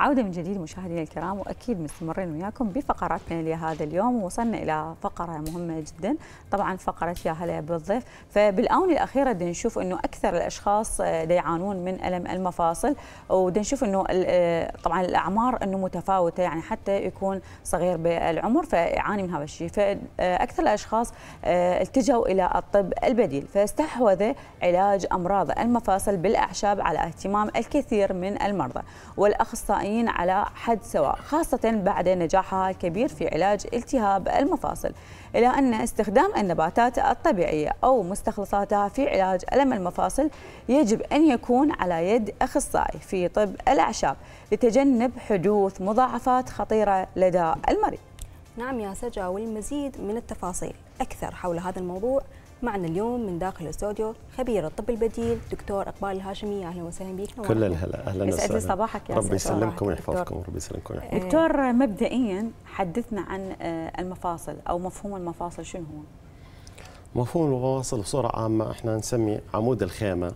عودة من جديد مشاهدينا الكرام وأكيد مستمرين وياكم بفقراتنا لهذا اليوم ووصلنا إلى فقرة مهمة جدا طبعا فقرة يا هلا بالضيف فبالآونة الأخيرة نشوف أنه أكثر الأشخاص آه، يعانون من ألم المفاصل ودي نشوف أنه آه، طبعا الأعمار أنه متفاوتة يعني حتى يكون صغير بالعمر فيعاني من هذا الشيء فأكثر الأشخاص آه، التجوا إلى الطب البديل فاستحوذ علاج أمراض المفاصل بالأعشاب على اهتمام الكثير من المرضى والأخصائي الأطباء على حد سواء خاصة بعد نجاحها الكبير في علاج التهاب المفاصل إلى أن استخدام النباتات الطبيعية أو مستخلصاتها في علاج ألم المفاصل يجب أن يكون على يد أخصائي في طب الأعشاب لتجنب حدوث مضاعفات خطيرة لدى المريض نعم يا سجا والمزيد من التفاصيل أكثر حول هذا الموضوع معنا اليوم من داخل الاستوديو خبير الطب البديل دكتور اقبال الهاشمي اهلا وسهلا بك كل الهلا اهلا وسهلا صباحك يا ربي يسلمكم ويحفظكم ربي يسلمكم ويحفظكم دكتور مبدئيا حدثنا عن آه، المفاصل او مفهوم المفاصل شنو هو؟ مفهوم المفاصل بصوره عامه احنا نسمي عمود الخيمه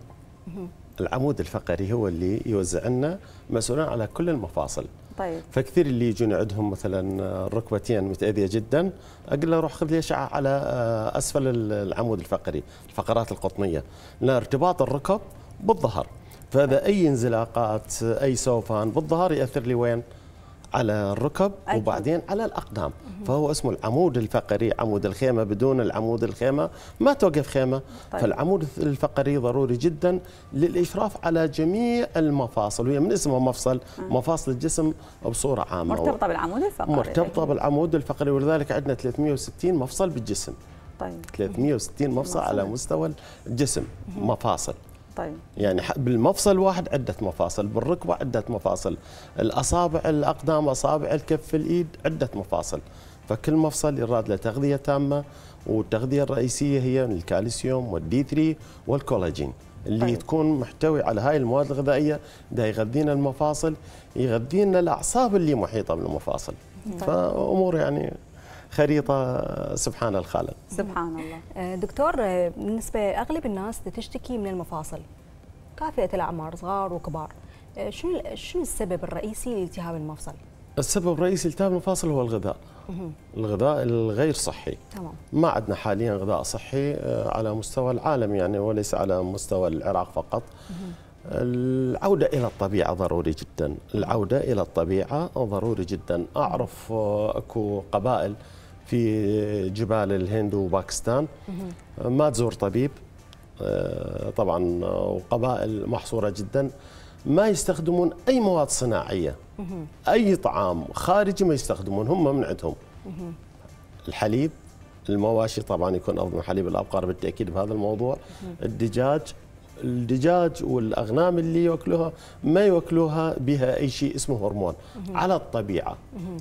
العمود الفقري هو اللي يوزع لنا مسؤولين على كل المفاصل طيب فكثير اللي يجون عندهم مثلا الركبتين متاذيه جدا اقول له روح خذ لي اشعه على آه، اسفل العمود الفقري الفقرات القطنيه لان ارتباط الركب بالظهر فهذا اي انزلاقات اي سوفان بالظهر ياثر لي وين؟ على الركب أكيد. وبعدين على الأقدام فهو اسمه العمود الفقري عمود الخيمة بدون العمود الخيمة ما توقف خيمة طيب. فالعمود الفقري ضروري جدا للإشراف على جميع المفاصل وهي من اسمها مفصل مفاصل الجسم بصورة عامة مرتبطة بالعمود الفقري مرتبطة بالعمود الفقري ولذلك عندنا 360 مفصل بالجسم طيب 360 مفصل, مفصل على مستوى الجسم مفاصل طيب يعني بالمفصل واحد عده مفاصل بالركبه عده مفاصل الاصابع الاقدام اصابع الكف الايد عده مفاصل فكل مفصل يراد له تغذيه تامه والتغذيه الرئيسيه هي الكالسيوم والدي 3 والكولاجين اللي طيب. تكون محتوي على هاي المواد الغذائيه ده يغذينا المفاصل يغذينا الاعصاب اللي محيطه بالمفاصل طيب. فامور يعني خريطه سبحان الخالق سبحان الله آه، دكتور آه، بالنسبه اغلب الناس تشتكي من المفاصل كافئه الاعمار صغار وكبار آه، شنو شنو السبب الرئيسي لالتهاب المفصل السبب الرئيسي لالتهاب المفاصل هو الغذاء الغذاء الغير صحي تمام ما عندنا حاليا غذاء صحي على مستوى العالم يعني وليس على مستوى العراق فقط العودة إلى الطبيعة ضروري جدا العودة إلى الطبيعة ضروري جدا أعرف أكو قبائل في جبال الهند وباكستان ما تزور طبيب آه، طبعا وقبائل محصوره جدا ما يستخدمون اي مواد صناعيه اي طعام خارجي ما يستخدمون هم من عندهم الحليب المواشي طبعا يكون افضل من حليب الابقار بالتاكيد بهذا الموضوع الدجاج الدجاج والاغنام اللي ياكلوها ما ياكلوها بها اي شيء اسمه هرمون على الطبيعه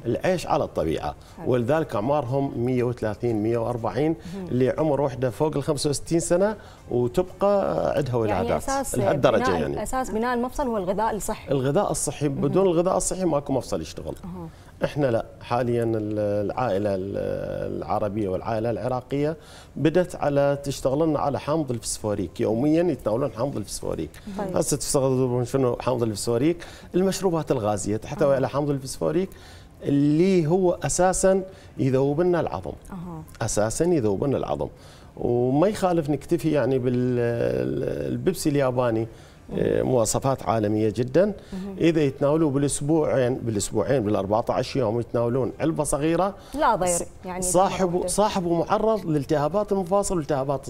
العيش على الطبيعه ولذلك اعمارهم 130 140 اللي عمر وحده فوق ال 65 سنه وتبقى عندها يعني ولادات يعني اساس لهالدرجه يعني اساس بناء المفصل هو الغذاء الصحي الغذاء الصحي بدون الغذاء الصحي ماكو مفصل يشتغل احنا لا حاليا العائله العربيه والعائله العراقيه بدات على تشتغلن على حامض الفسفوريك يوميا يتناولون حامض الفسفوريك طيب. هسه تستغربون شنو حامض الفسفوريك المشروبات الغازيه تحتوي على حامض الفسفوريك اللي هو اساسا يذوب لنا العظم اساسا يذوب لنا العظم وما يخالف نكتفي يعني بالبيبسي الياباني آه، مواصفات عالميه جدا اذا يتناولوا بالاسبوعين بالاسبوعين بال 14 يوم يتناولون علبه صغيره لا ضير يعني صاحب صاحب معرض لالتهابات المفاصل والتهابات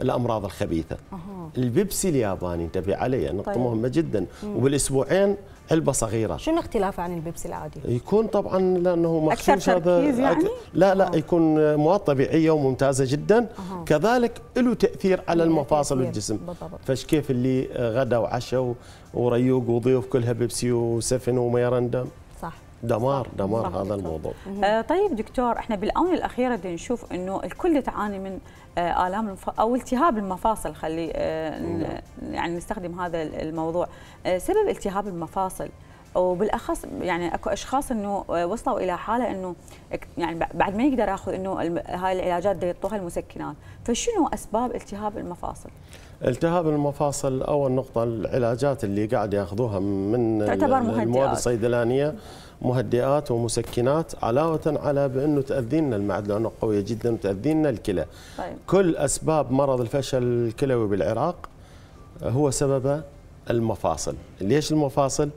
الامراض الخبيثه أه. البيبسي الياباني انتبه عليه نقطه طيب. مهمه جدا وبالاسبوعين علبه صغيره شنو الاختلاف عن يعني البيبسي العادي يكون طبعا لانه أكثر هذا يعني؟ لا لا أوه. يكون مواد طبيعيه وممتازه جدا أوه. كذلك له تاثير على المفاصل والجسم فش كيف اللي غدا وعشا وريوق وضيوف كلها بيبسي وسفن وميرندم دمار دمار صحيح. هذا الموضوع آه طيب دكتور احنا بالاونه الاخيره بدنا نشوف انه الكل تعاني من آه، الام المف... او التهاب المفاصل خلي آه، نعم. يعني نستخدم هذا الموضوع آه، سبب التهاب المفاصل وبالاخص يعني اكو اشخاص انه آه، وصلوا الى حاله انه يعني بعد ما يقدر ياخذ انه هاي العلاجات اللي يعطوها المسكنات، فشنو اسباب التهاب المفاصل؟ التهاب المفاصل اول نقطه العلاجات اللي قاعد ياخذوها من تعتبر مهدئات. المواد الصيدلانيه مهدئات ومسكنات علاوه على بانه تاذينا المعده لانه قويه جدا وتاذينا الكلى. طيب. كل اسباب مرض الفشل الكلوي بالعراق هو سببه المفاصل، ليش المفاصل؟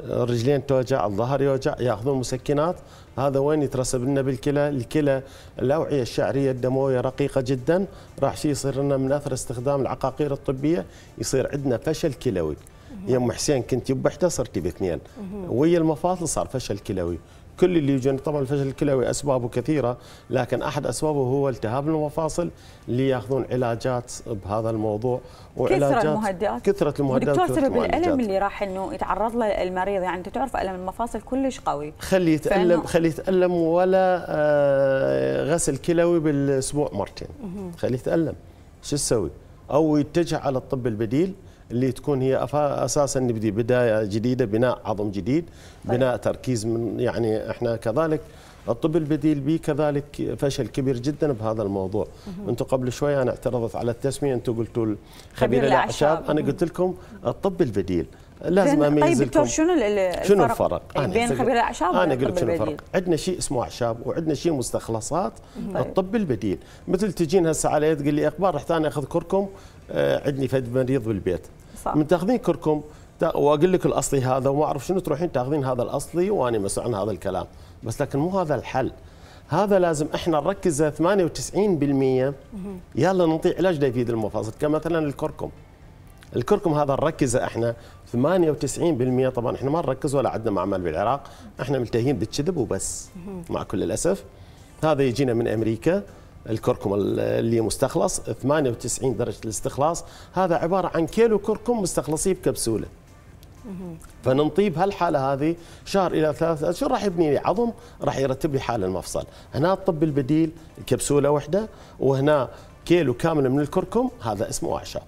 الرجلين توجع الظهر يوجع ياخذون مسكنات هذا وين يترسب لنا بالكلى الكلى الاوعيه الشعريه الدمويه رقيقه جدا راح شيء يصير لنا من اثر استخدام العقاقير الطبيه يصير عندنا فشل كلوي ام حسين كنت بوحده صرتي باثنين ويا المفاصل صار فشل كلوي كل يجن طبعا الفشل الكلوي اسبابه كثيره لكن احد اسبابه هو التهاب المفاصل اللي ياخذون علاجات بهذا الموضوع وعلاجات كثره المهدئات كثره المهدئات دكتور سبب الالم اللي راح انه يتعرض له المريض يعني انت تعرف الم المفاصل كلش قوي خليه يتالم خليه يتالم ولا آه، غسل كلوي بالاسبوع مرتين خليه يتالم شو تسوي؟ او يتجه على الطب البديل اللي تكون هي اساسا نبدي بدايه جديده بناء عظم جديد طيب. بناء تركيز من يعني احنا كذلك الطب البديل به كذلك فشل كبير جدا بهذا الموضوع انتم قبل شوي انا اعترضت على التسميه انتم قلتوا خبير الاعشاب انا قلت لكم الطب البديل لازم اميز طيب دكتور شنو الفرق شنو الفرق بين خبير الاعشاب انا اقول لك شنو الفرق عندنا شيء اسمه اعشاب وعندنا شيء مستخلصات طيب. الطب البديل مثل تجين هسه علي تقول لي اخبار رحت انا اخذ كركم آه عندني فد مريض بالبيت صح. من تاخذين كركم واقول لك الاصلي هذا وما اعرف شنو تروحين تاخذين هذا الاصلي وانا مسؤول عن هذا الكلام بس لكن مو هذا الحل هذا لازم احنا نركز 98% يلا نعطي علاج يفيد المفاصل كمثلا الكركم الكركم هذا نركزه احنا 98% طبعا احنا ما نركز ولا عندنا معمل بالعراق احنا ملتهين بالكذب وبس مع كل الاسف هذا يجينا من امريكا الكركم اللي مستخلص 98 درجه الاستخلاص هذا عباره عن كيلو كركم مستخلصيه بكبسوله فننطيب هالحاله هذه شهر الى ثلاثة شو راح يبني لي عظم راح يرتب لي حال المفصل هنا الطب البديل كبسوله واحده وهنا كيلو كامل من الكركم هذا اسمه اعشاب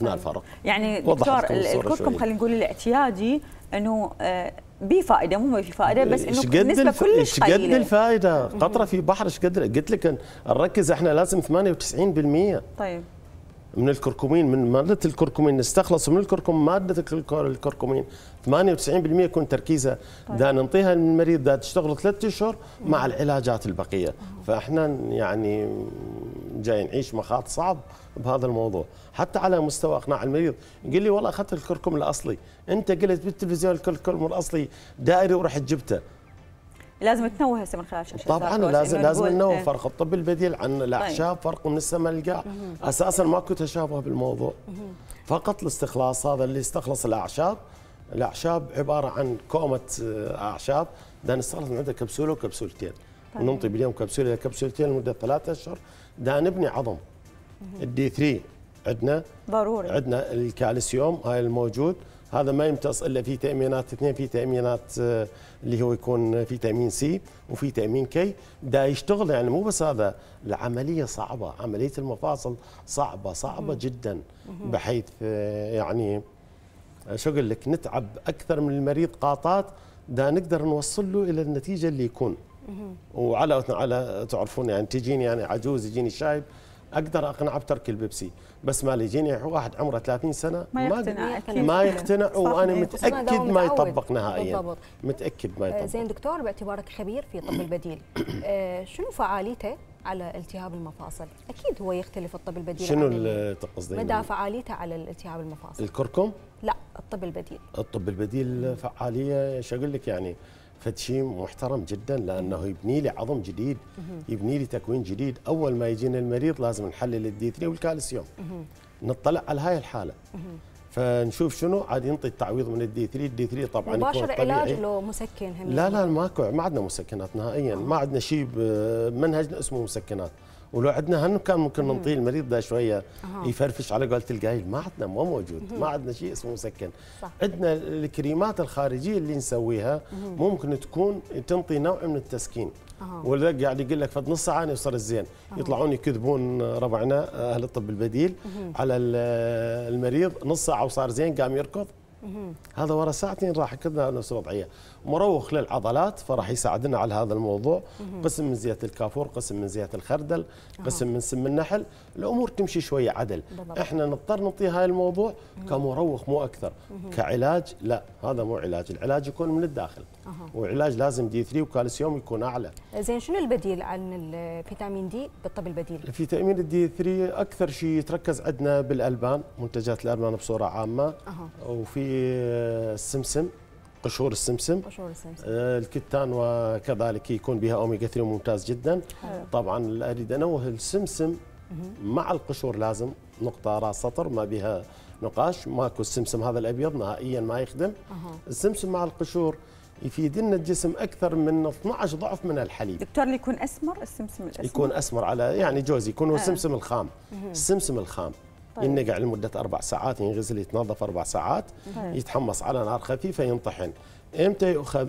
هنا نعم. نعم. الفرق يعني دكتور الكركم خلينا نقول الاعتيادي انه آه، بي فائده مو في فائده بس انه النسبه كلش قليله قد الفائده قطره في بحر ايش قد قلت لك نركز احنا لازم 98% طيب من الكركمين من ماده الكركمين نستخلص من الكركم ماده الكركمين 98% يكون تركيزها طيب. دا نعطيها للمريض دا تشتغل ثلاثة اشهر مع العلاجات البقيه فاحنا يعني جاي نعيش مخاط صعب بهذا الموضوع حتى على مستوى اقناع المريض يقول لي والله اخذت الكركم الاصلي انت قلت بالتلفزيون الكركم الاصلي دائري ورحت جبته لازم تنوه هسه من خلال شاشه طبعا لازم لازم ننوه إيه. فرق الطب البديل عن طيب. الاعشاب فرق من السماء للقاع اساسا ماكو تشابه بالموضوع فقط الاستخلاص هذا اللي استخلص الاعشاب الاعشاب عباره عن كومه آه، اعشاب دا نستخلص من عندها كبسوله وكبسولتين طيب. ننطي باليوم كبسوله الى كبسولتين لمده ثلاثة اشهر دا نبني عظم الدي 3 عندنا ضروري عندنا الكالسيوم هاي الموجود هذا ما يمتص الا في تامينات اثنين في تامينات آه، اللي هو يكون في تامين سي وفي تامين كي دا يشتغل يعني مو بس هذا العمليه صعبه عمليه المفاصل صعبه صعبه جدا بحيث آه، يعني شو اقول لك نتعب اكثر من المريض قاطات دا نقدر نوصل له الى النتيجه اللي يكون وعلى على تعرفون يعني تجيني يعني عجوز يجيني شايب اقدر اقنعه بترك البيبسي بس ما يجيني واحد عمره 30 سنه ما يقتنع ما يقتنع وانا متاكد ما يطبق نهائيا بالضبط. متاكد ما آه، يطبق زين دكتور باعتبارك خبير في الطب البديل آه، شنو فعاليته على التهاب المفاصل اكيد هو يختلف الطب البديل شنو تقصدين مدى فعاليته على التهاب المفاصل الكركم لا الطب البديل الطب البديل فعاليه ايش اقول لك يعني فشيء محترم جدا لانه يبني لي عظم جديد يبني لي تكوين جديد اول ما يجينا المريض لازم نحلل الدي 3 والكالسيوم نطلع على هاي الحاله فنشوف شنو عاد ينطي التعويض من الدي 3 الدي 3 طبعا مباشر علاج لو مسكن لا لا ماكو ما عندنا مسكنات نهائيا ما عندنا شيء بمنهجنا اسمه مسكنات ولو عندنا هن كان ممكن ننطيه المريض ده شويه أه. يفرفش على قولة القايل ما عندنا ما موجود ما عندنا شيء اسمه مسكن عندنا الكريمات الخارجيه اللي نسويها ممكن تكون تنطي نوع من التسكين أه. ولذلك قاعد يقول لك فد نص ساعه يصير الزين أه. يطلعون يكذبون ربعنا اهل الطب البديل على المريض نص ساعه وصار زين قام يركض هذا ورا ساعتين راح كنا نفس الوضعيه مروخ للعضلات فراح يساعدنا على هذا الموضوع قسم من زيت الكافور قسم من زيت الخردل قسم من سم النحل الامور تمشي شويه عدل بالضبط. احنا نضطر نعطي هاي الموضوع مم. كمروخ مو اكثر مم. كعلاج لا هذا مو علاج العلاج يكون من الداخل أه. وعلاج لازم دي 3 وكالسيوم يكون اعلى زين شنو البديل عن الفيتامين دي بالطب البديل الفيتامين الدي 3 اكثر شيء يتركز عندنا بالالبان منتجات الالبان بصوره عامه أه. وفي السمسم قشور السمسم قشور السمسم آه، الكتان وكذلك يكون بها اوميجا 3 ممتاز جدا حلو. طبعا اريد انوه السمسم مع القشور لازم نقطه راس سطر ما بها نقاش ماكو السمسم هذا الابيض نهائيا ما يخدم أه. السمسم مع القشور يفيد لنا الجسم اكثر من 12 ضعف من الحليب دكتور اللي يكون اسمر السمسم الاسمر يكون اسمر على يعني جوز يكون هو آه. السمسم الخام السمسم الخام طيب. ينقع لمده اربع ساعات ينغسل يتنظف اربع ساعات طيب. يتحمص على نار خفيفه ينطحن امتى يؤخذ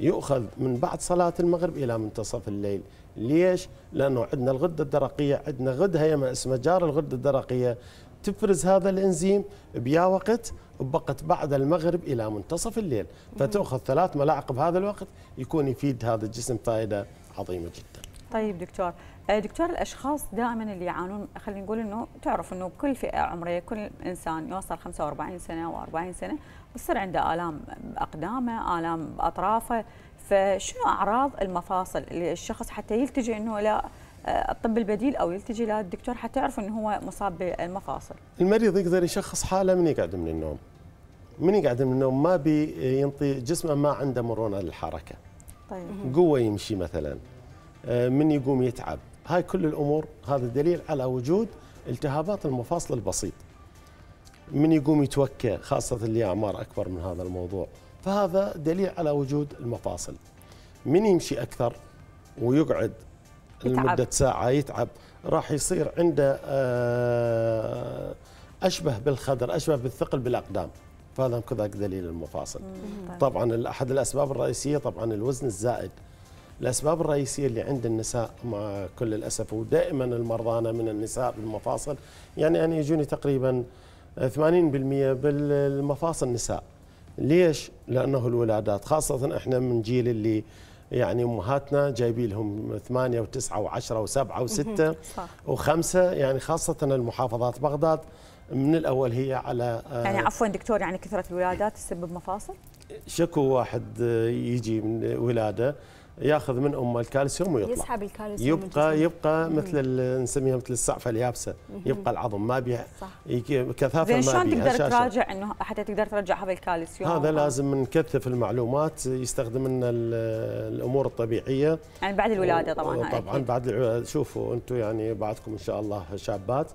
يؤخذ من بعد صلاة المغرب إلى منتصف الليل ليش؟ لأنه عندنا الغدة الدرقية عندنا هي ما اسمها جار الغدة الدرقية تفرز هذا الانزيم بيا وقت بقت بعد المغرب الى منتصف الليل فتاخذ ثلاث ملاعق بهذا الوقت يكون يفيد هذا الجسم فائده عظيمه جدا طيب دكتور آه، دكتور الاشخاص دائما اللي يعانون خلينا نقول انه تعرف انه كل فئه عمريه كل انسان يوصل 45 سنه و40 سنه يصير عنده الام باقدامه، الام باطرافه، فشنو اعراض المفاصل اللي الشخص حتى يلتجئ انه الى آه، الطب البديل او يلتجئ الى الدكتور حتى يعرف انه هو مصاب بالمفاصل. المريض يقدر يشخص حاله من يقعد من النوم. من يقعد من النوم ما بينطي جسمه ما عنده مرونه للحركه. طيب. قوه يمشي مثلا. آه، من يقوم يتعب هاي كل الامور هذا دليل على وجود التهابات المفاصل البسيط من يقوم يتوكى خاصه اللي اعمار اكبر من هذا الموضوع فهذا دليل على وجود المفاصل من يمشي اكثر ويقعد لمده ساعه يتعب راح يصير عنده آه، اشبه بالخدر اشبه بالثقل بالاقدام فهذا كذلك دليل المفاصل طيب. طبعا احد الاسباب الرئيسيه طبعا الوزن الزائد الأسباب الرئيسية اللي عند النساء مع كل الأسف ودائما المرضانة من النساء بالمفاصل يعني أنا يجوني تقريبا 80% بالمفاصل نساء ليش؟ لأنه الولادات خاصة إحنا من جيل اللي يعني امهاتنا جايبين لهم ثمانيه وتسعه وعشره وسبعه وسته وخمسه يعني خاصه المحافظات بغداد من الاول هي على آه، يعني عفوا دكتور يعني كثره الولادات تسبب مفاصل؟ شكو واحد آه، يجي من ولاده ياخذ من امه الكالسيوم ويطلع يسحب الكالسيوم يبقى يبقى مثل نسميها مثل السعفه اليابسه يبقى العظم ما بيها كثافه ما بيها شلون تقدر تراجع انه حتى تقدر ترجع هذا الكالسيوم هذا لازم نكثف المعلومات يستخدم لنا الامور الطبيعيه يعني بعد الولاده طبعا طبعا بعد الولاده شوفوا انتم يعني بعدكم ان شاء الله شابات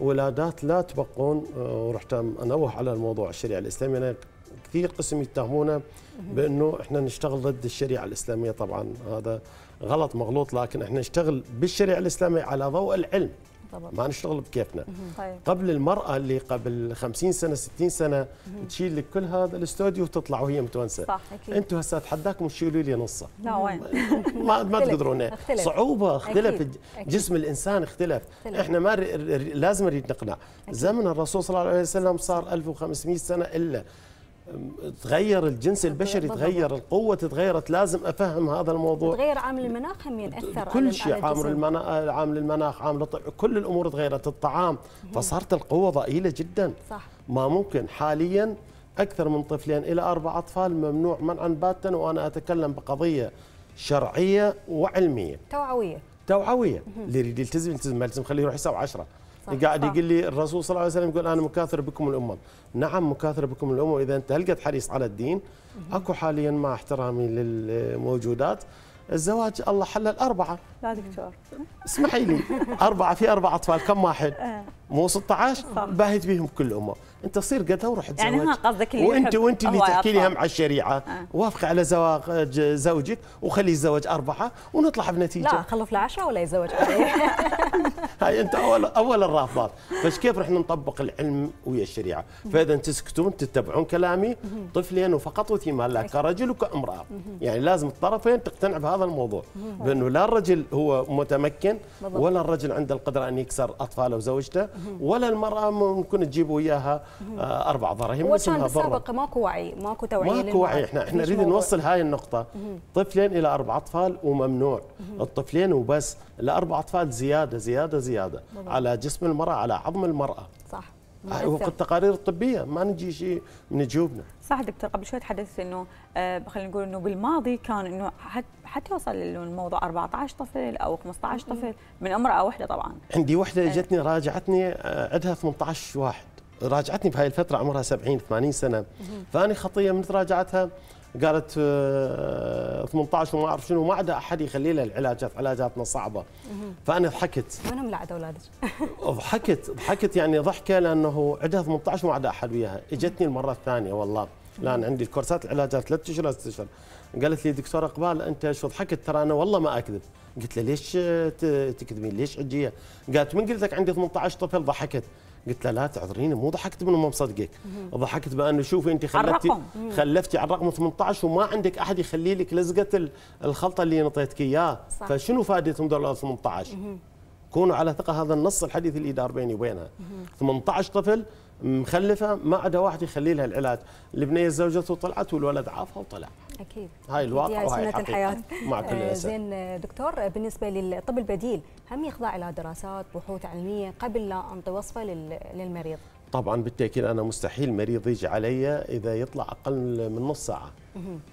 ولادات لا تبقون آه، ورحت انوه على الموضوع الشريعه الاسلاميه كثير قسم يتهمونا بانه احنا نشتغل ضد الشريعه الاسلاميه طبعا هذا غلط مغلوط لكن احنا نشتغل بالشريعه الاسلاميه على ضوء العلم طبعا. ما نشتغل بكيفنا طيب. قبل المرأة اللي قبل 50 سنة 60 سنة تشيل لك كل هذا الاستوديو وتطلع وهي متونسة صح أكيد هسه أتحداكم تشيلوا لي نصه لا وين ما, ما تقدرون صعوبة اختلف أكيد. جسم الإنسان اختلف أكيد. إحنا ما ري... لازم نريد نقنع زمن الرسول صلى الله عليه وسلم صار 1500 سنة إلا تغير الجنس البشري تغير القوه تغيرت لازم افهم هذا الموضوع تغير عامل المناخ هم ياثر كل شيء عامل المناخ عامل المناخ عامل كل الامور تغيرت الطعام فصارت القوه ضئيله جدا صح ما ممكن حاليا اكثر من طفلين الى اربع اطفال ممنوع منعا باتا وانا اتكلم بقضيه شرعيه وعلميه توعويه توعويه اللي يريد يلتزم يلتزم ما يلتزم خليه يروح يسوي 10 صح قاعد يقول لي الرسول صلى الله عليه وسلم يقول انا مكاثر بكم الامم نعم مكاثر بكم الامم اذا انت هل قد حريص على الدين اكو حاليا مع احترامي للموجودات الزواج الله حلل أربعة لا دكتور اسمحي لي أربعة في أربعة أطفال كم واحد آه. مو 16 باهت بهم كل أمه انت تصير قدها وروح يعني تزوج يعني ها قصدك اللي وانت وانت اللي تحكي لي هم على الشريعه آه. وافقي على زواج زوجك وخليه يتزوج اربعه ونطلع بنتيجه لا خلف العشره ولا يتزوج هاي انت اول اول الرافضات بس كيف رح نطبق العلم ويا الشريعه فاذا تسكتون تتبعون كلامي طفلين وفقط وثمان لا كرجل وكامراه يعني لازم الطرفين تقتنع بهذا الموضوع بانه لا الرجل هو متمكن ولا الرجل عنده القدره ان يكسر اطفاله وزوجته ولا المراه ممكن تجيب وياها آه، اربع دراهم وكان بالسابق ماكو وعي ماكو توعيه ماكو وعي احنا احنا نريد نوصل هاي النقطه طفلين الى اربع اطفال وممنوع الطفلين وبس الاربع اطفال زياده زياده زياده مم. على جسم المراه على عظم المراه صح آه، وفق التقارير الطبيه ما نجي شيء من جيوبنا صح دكتور قبل شوي تحدثت انه آه خلينا نقول انه بالماضي كان انه حتى يوصل الموضوع 14 طفل او 15 طفل من امراه واحده طبعا عندي وحده اجتني آه. راجعتني عندها 18 واحد راجعتني بهاي الفترة عمرها 70 80 سنة فأنا خطية من تراجعتها قالت 18 آه، وما اعرف شنو ما عدا احد يخلي لها العلاجات علاجاتنا صعبه فانا ضحكت وين ملعد اولادك؟ ضحكت ضحكت يعني ضحكه لانه عندها 18 وما عدا احد وياها اجتني المره الثانيه والله لان عندي الكورسات العلاجات ثلاث اشهر ست اشهر قالت لي دكتور اقبال انت شو ضحكت ترى انا والله ما اكذب قلت لها ليش تكذبين ليش عجيه؟ قالت من قلت لك عندي 18 طفل ضحكت قلت له لا تعذريني مو ضحكت منه ما مصدقك ضحكت بانه شوفي انت خلفتي خلفتي على الرقم 18 وما عندك احد يخلي لك لزقه الخلطه اللي نطيتك اياه فشنو فائده دولار 18 كونوا على ثقه هذا النص الحديث اللي دار بيني وبينها 18 طفل مخلفه ما عدا واحد يخلي لها العلاج البنيه زوجته طلعت والولد عافها وطلع اكيد هاي الواقع وهي سنه الحياه مع كل آه، الاسف زين دكتور بالنسبه للطب البديل هم يخضع الى دراسات بحوث علميه قبل لا انطي وصفه للمريض طبعا بالتاكيد انا مستحيل مريض يجي علي اذا يطلع اقل من نص ساعه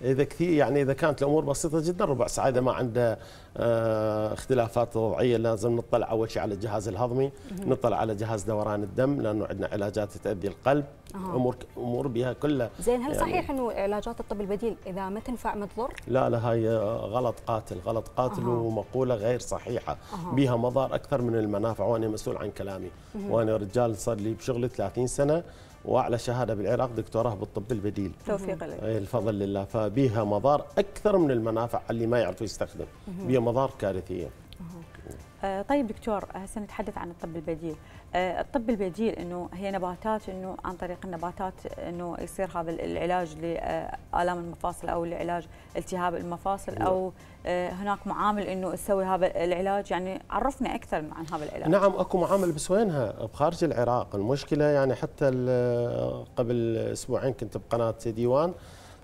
اذا كثير يعني اذا كانت الامور بسيطه جدا ربع ساعه اذا ما عنده آه، اختلافات وضعيه لازم نطلع اول شيء على الجهاز الهضمي نطلع على جهاز دوران الدم لانه عندنا علاجات تؤدي القلب أه. امور امور بها كلها زين هل يعني صحيح انه علاجات الطب البديل اذا ما تنفع ما تضر؟ لا لا هاي آه، غلط قاتل غلط قاتل أه. ومقوله غير صحيحه أه. بها مضار اكثر من المنافع وانا مسؤول عن كلامي وانا رجال صار لي بشغلي 30 سنه واعلى شهاده بالعراق دكتوراه بالطب البديل توفيق لك إيه، الفضل لله فبيها مضار اكثر من المنافع اللي ما يعرفوا يستخدم بيها مضار كارثيه آه، طيب دكتور هسه آه، نتحدث عن الطب البديل آه، الطب البديل انه هي نباتات انه عن طريق النباتات انه يصير هذا العلاج لالام المفاصل او لعلاج التهاب المفاصل او نعم. هناك معامل انه تسوي هذا العلاج يعني عرفنا اكثر عن هذا العلاج نعم اكو معامل بس وينها بخارج العراق المشكله يعني حتى قبل اسبوعين كنت بقناه ديوان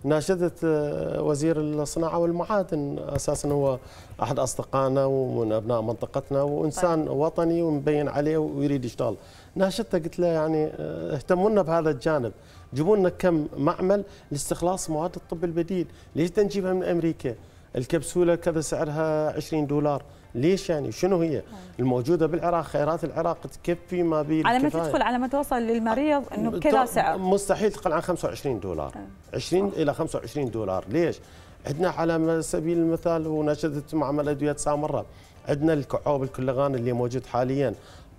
ناشدت آه، وزير الصناعه والمعادن اساسا هو احد اصدقائنا ومن ابناء منطقتنا وانسان طيب. وطني ومبين عليه ويريد يشتغل ناشدته قلت له يعني آه، اهتموا لنا بهذا الجانب جيبوا لنا كم معمل لاستخلاص مواد الطب البديل ليش تنجيبها من امريكا الكبسوله كذا سعرها 20 دولار ليش يعني شنو هي الموجوده بالعراق خيرات العراق تكفي ما بي على ما تدخل على ما توصل للمريض انه بكذا سعر مستحيل تقل عن 25 دولار 20 أه. الى 25 دولار ليش عندنا على سبيل المثال ونشدت معمل ادويه سامره عندنا الكعوب الكلغان اللي موجود حاليا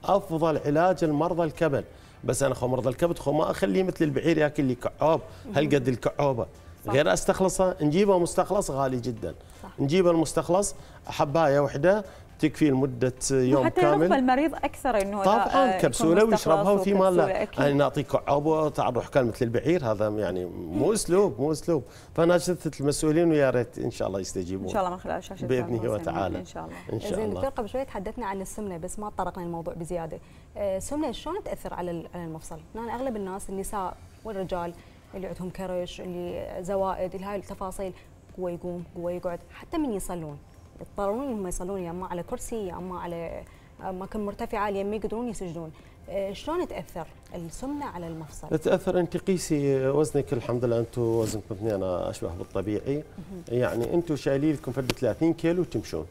افضل علاج لمرضى الكبد بس انا خو مرضى الكبد خو ما اخليه مثل البعير ياكل لي كعوب هالقد الكعوبه غير استخلصها نجيبها مستخلص غالي جدا صح. نجيب المستخلص حبايه واحده تكفي لمده يوم وحتى كامل حتى المريض اكثر انه طبعا آه، كبسوله ويشربها وفي مال يعني نعطيك عبوه تعال روح مثل البعير هذا يعني مو اسلوب مو اسلوب فانا شفت المسؤولين ويا ريت ان شاء الله يستجيبون ان شاء الله من خلال شاشه باذنه وتعالى ان شاء الله ان شاء الله زين دكتور قبل شوي تحدثنا عن السمنه بس ما تطرقنا الموضوع بزياده آه، السمنه شلون تاثر على المفصل؟ لان اغلب الناس النساء والرجال اللي عندهم كرش اللي زوائد هاي التفاصيل قوة يقوم قوة يقعد حتى من يصلون يضطرون انهم يصلون يا اما على كرسي يا اما على اماكن آه، مرتفعه ما يقدرون يسجدون آه، شلون تاثر السمنه على المفصل؟ تاثر انت قيسي وزنك الحمد لله انتم وزنكم اثنين اشبه بالطبيعي يعني انتم شايلين لكم فد 30 كيلو تمشون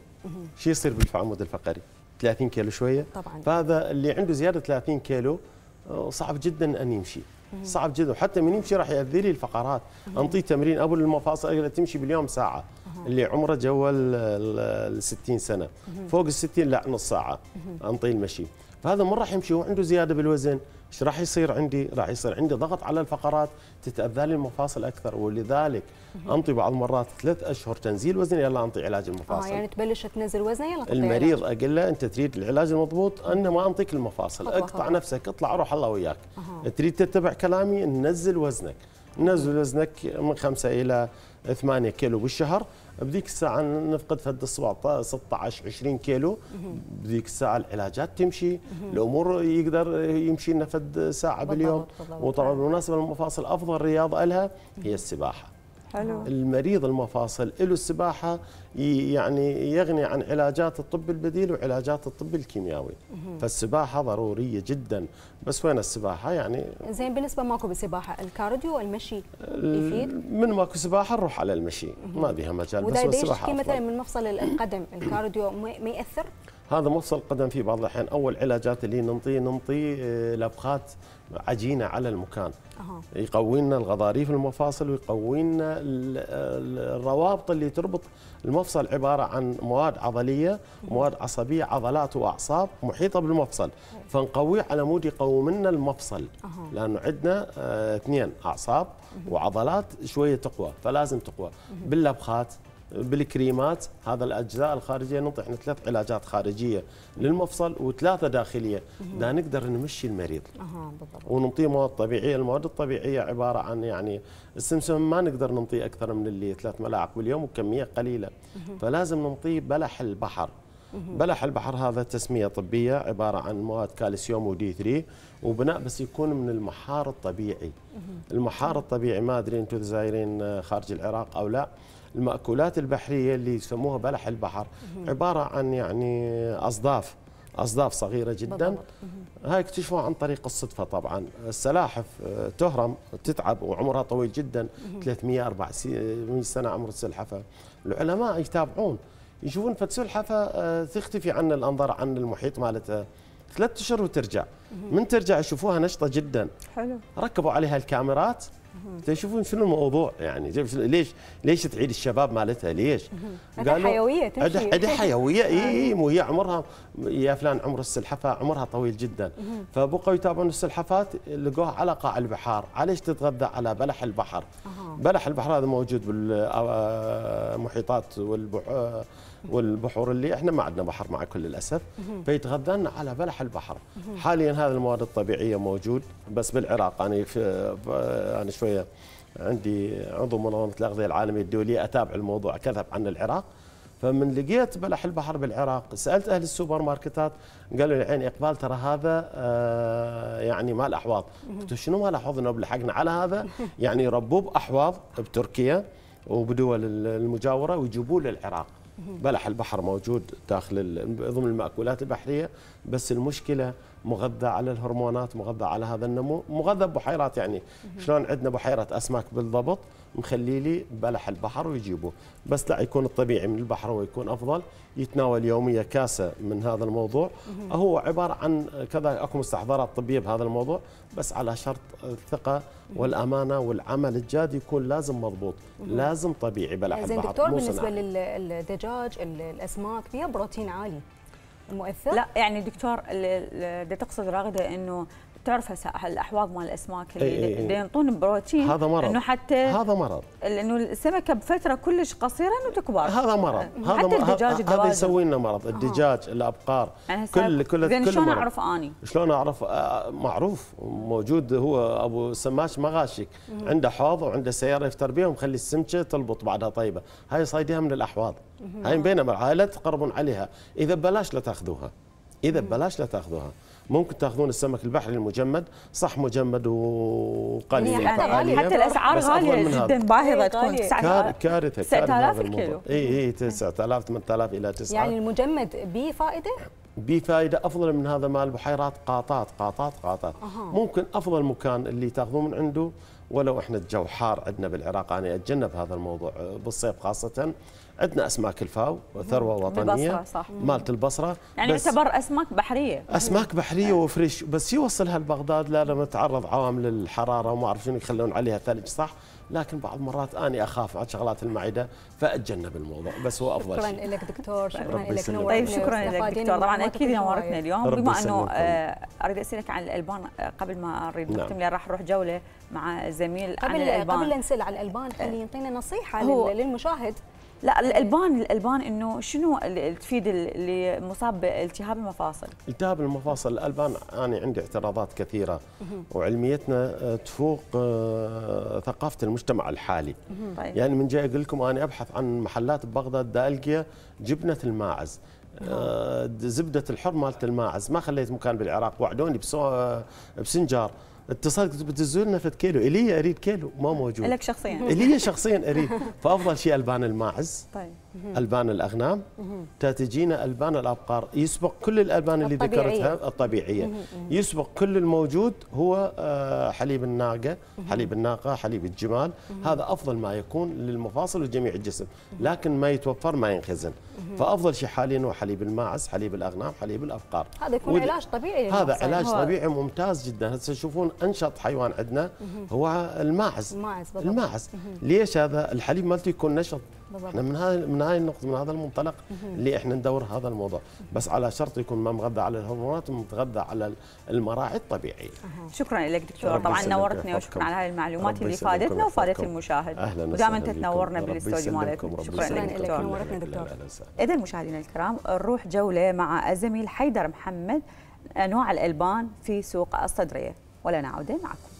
شو يصير بالعمود الفقري؟ 30 كيلو شويه طبعا فهذا اللي عنده زياده 30 كيلو آه، صعب جدا ان يمشي صعب جدا وحتى من يمشي راح ياذي لي الفقرات انطيه تمرين ابو المفاصل اقدر تمشي باليوم ساعه اللي عمره جوا ال 60 سنه فوق ال 60 لا نص ساعه انطيه المشي فهذا من راح يمشي وعنده زياده بالوزن ايش راح يصير عندي؟ راح يصير عندي ضغط على الفقرات تتاذى لي المفاصل اكثر ولذلك انطي بعض المرات ثلاث اشهر تنزيل وزن يلا انطي علاج المفاصل. اه يعني تبلش تنزل وزن يلا المريض اقول له انت تريد العلاج المضبوط انا ما انطيك المفاصل اقطع نفسك اطلع روح الله وياك. تريد تتبع كلامي نزل وزنك. نزل وزنك من خمسة الى ثمانية كيلو بالشهر بديك الساعه نفقد فد 16 20 كيلو بديك الساعه العلاجات تمشي الامور يقدر يمشي لنا فد ساعه باليوم وطبعا بالمناسبه المفاصل افضل رياضه لها هي السباحه حلو. المريض المفاصل له السباحة يعني يغني عن علاجات الطب البديل وعلاجات الطب الكيميائي فالسباحة ضرورية جدا بس وين السباحة يعني زين بالنسبة ماكو بسباحة الكارديو والمشي يفيد من ماكو سباحة نروح على المشي ما بيها مجال بس السباحة مثلا من مفصل القدم الكارديو ما يأثر هذا مفصل القدم في بعض الاحيان اول علاجات اللي ننطيه نمطي آه، لبخات عجينه على المكان أه. يقوي لنا الغضاريف المفاصل ويقوي لنا الروابط اللي تربط المفصل عباره عن مواد عضليه مواد عصبيه عضلات واعصاب محيطه بالمفصل فنقويه على مود يقوم لنا المفصل أه. لانه عندنا آه، اثنين اعصاب وعضلات شويه تقوى فلازم تقوى باللبخات بالكريمات هذا الاجزاء الخارجيه نعطي احنا ثلاث علاجات خارجيه للمفصل وثلاثه داخليه دا نقدر نمشي المريض اها بالضبط ونعطيه مواد طبيعيه المواد الطبيعيه عباره عن يعني السمسم ما نقدر نعطيه اكثر من اللي ثلاث ملاعق باليوم وكميه قليله فلازم نعطيه بلح البحر بلح البحر هذا تسميه طبيه عباره عن مواد كالسيوم ودي 3 وبناء بس يكون من المحار الطبيعي المحار الطبيعي ما ادري انتم زايرين خارج العراق او لا المأكولات البحرية اللي يسموها بلح البحر عبارة عن يعني أصداف أصداف صغيرة جدا هاي اكتشفوها عن طريق الصدفة طبعا السلاحف آه، تهرم تتعب وعمرها طويل جدا 300 400 سنة عمر السلحفة العلماء يتابعون يشوفون فالسلحفة آه، تختفي عن الأنظار عن المحيط مالتها ثلاثة أشهر وترجع من ترجع يشوفوها نشطة جدا حلو ركبوا عليها الكاميرات تشوفون شنو الموضوع يعني ليش ليش تعيد الشباب مالتها ليش؟ قالوا حيويه تمشي عندها حيويه اي اي آه. وهي عمرها يا فلان عمر السلحفاه عمرها طويل جدا فبقوا يتابعون السلحفات لقوها على قاع البحار، عليش تتغذى على بلح البحر؟ بلح البحر هذا موجود بالمحيطات آه، آه، والبحور اللي احنا ما عندنا بحر مع كل الاسف فيتغذون على بلح البحر حاليا هذه المواد الطبيعيه موجود بس بالعراق انا انا شويه عندي عضو منظمه الاغذيه العالميه الدوليه اتابع الموضوع كذب عن العراق فمن لقيت بلح البحر بالعراق سالت اهل السوبر ماركتات قالوا لي يعني اقبال ترى هذا آه، يعني مال احواض قلت شنو مال احواض انه بلحقنا على هذا يعني ربوب احواض بتركيا وبدول المجاوره ويجيبوه للعراق بلح البحر موجود داخل ضمن المأكولات البحرية بس المشكلة مغذى على الهرمونات مغذى على هذا النمو مغذى ببحيرات يعني شلون عندنا بحيرة أسماك بالضبط مخلي لي بلح البحر ويجيبه بس لا يكون الطبيعي من البحر ويكون أفضل يتناول يوميا كاسة من هذا الموضوع هو عبارة عن كذا أكو مستحضرات طبية بهذا الموضوع بس على شرط الثقة والأمانة والعمل الجاد يكون لازم مضبوط لازم طبيعي بلح البحر زين دكتور بالنسبة للدجاج الأسماك فيها بروتين عالي مؤثر؟ لا يعني دكتور اللي تقصد راغده انه تعرف هسه الاحواض مال الاسماك اللي, اللي ينطون بروتين هذا مرض انه حتى هذا مرض لانه السمكه بفتره كلش قصيره انه تكبر هذا مرض هذا حتى الدجاج هذا يسوي لنا مرض آه. الدجاج آه. الابقار كل كل زين شلون اعرف اني؟ شلون اعرف آه، معروف موجود هو ابو سماش مغاشيك عنده حوض وعنده سياره يفتر بها ومخلي السمكه تلبط بعدها طيبه هاي صايديها من الاحواض هاي بينما العائلات تقربون عليها اذا بلاش لا تاخذوها اذا ببلاش لا تاخذوها ممكن تاخذون السمك البحري المجمد صح مجمد وقليل يعني غالي يعني حتى الاسعار غاليه جدا باهظه إيه، تكون كارثه 9000 الكيلو اي اي 9000 8000 الى 9000 يعني المجمد به فائده؟ بفائده افضل من هذا مال البحيرات قاطات قاطات قاطات أه. ممكن افضل مكان اللي تاخذون من عنده ولو احنا الجو حار عندنا بالعراق انا اتجنب هذا الموضوع بالصيف خاصه عندنا اسماك الفاو ثروه وطنيه صح. مالت البصره يعني يعتبر اسماك بحريه اسماك بحريه وفريش بس يوصلها لبغداد لا لما تعرض عوامل الحراره وما اعرف شنو يخلون عليها ثلج صح لكن بعض المرات اني اخاف على شغلات المعده فاتجنب الموضوع بس هو افضل شكرا شيء. لك دكتور شكرا لك نور طيب شكرا لك دكتور طبعا اكيد نورتنا اليوم بما انه آه، اريد اسالك عن الالبان آه، قبل ما اريد نختم نعم. راح نروح جوله مع زميل قبل عن الالبان قبل لا نسال عن الالبان خلي آه. يعطينا نصيحه للمشاهد لا الالبان الالبان انه شنو اللي تفيد اللي مصاب بالتهاب المفاصل؟ التهاب المفاصل الالبان انا عندي اعتراضات كثيره وعلميتنا آه، تفوق آه، ثقافه المجتمع الحالي. طيب. يعني من جاي اقول لكم انا ابحث عن محلات ببغداد دا القى جبنه الماعز آه، زبده الحر مالت الماعز ما خليت مكان بالعراق وعدوني بسنجار اتصال بتزول نفت فد كيلو الي اريد كيلو ما موجود لك شخصيا الي شخصيا اريد فافضل شيء البان الماعز طيب البان الاغنام تاتجينا البان الابقار يسبق كل الالبان اللي ذكرتها الطبيعيه يسبق كل الموجود هو آه، حليب الناقه حليب الناقه حليب الجمال هذا افضل ما يكون للمفاصل وجميع الجسم لكن ما يتوفر ما ينخزن فافضل شيء حاليا هو حليب الماعز حليب الاغنام حليب الابقار هذا يكون وال... علاج طبيعي هذا علاج طبيعي ممتاز جدا هسه تشوفون انشط حيوان عندنا هو الماعز الماعز, الماعز. ليش هذا الحليب مالته يكون نشط بالضبط. احنا من هاي من هاي النقطه من هذا المنطلق اللي احنا ندور هذا الموضوع بس على شرط يكون ما مغذى على الهرمونات ومتغذى على المراعي الطبيعيه شكرا لك دكتور طبعا نورتنا وشكرا على هاي المعلومات اللي فادتنا وفادت المشاهد اهلا ودائما تنورنا بالاستوديو مالتنا شكرا لك دكتور نورتنا دكتور اذا مشاهدينا الكرام نروح جوله مع الزميل حيدر محمد انواع الالبان في سوق الصدريه ولا نعود معكم